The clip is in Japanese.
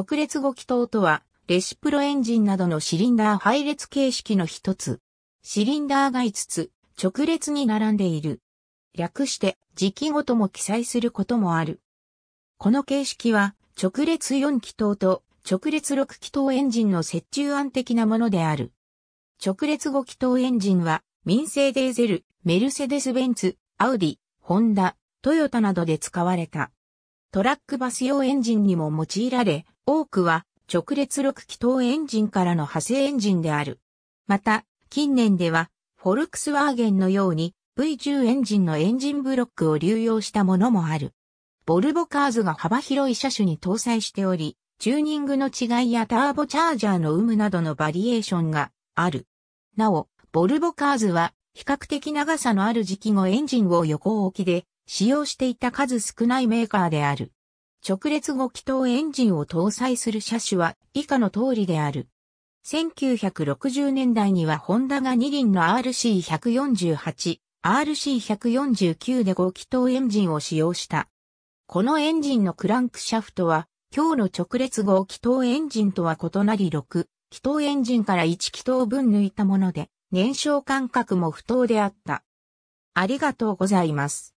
直列5気筒とは、レシプロエンジンなどのシリンダー配列形式の一つ。シリンダーが5つ、直列に並んでいる。略して、時期ごとも記載することもある。この形式は、直列4気筒と直列6気筒エンジンの折衷案的なものである。直列5気筒エンジンは、民生デーゼル、メルセデス・ベンツ、アウディ、ホンダ、トヨタなどで使われた。トラックバス用エンジンにも用いられ、多くは直列6気筒エンジンからの派生エンジンである。また、近年では、フォルクスワーゲンのように V10 エンジンのエンジンブロックを流用したものもある。ボルボカーズが幅広い車種に搭載しており、チューニングの違いやターボチャージャーの有無などのバリエーションがある。なお、ボルボカーズは比較的長さのある時期後エンジンを横置きで使用していた数少ないメーカーである。直列5気筒エンジンを搭載する車種は以下の通りである。1960年代にはホンダが2輪の RC148、RC149 で5気筒エンジンを使用した。このエンジンのクランクシャフトは、今日の直列5気筒エンジンとは異なり6気筒エンジンから1気筒分抜いたもので、燃焼間隔も不当であった。ありがとうございます。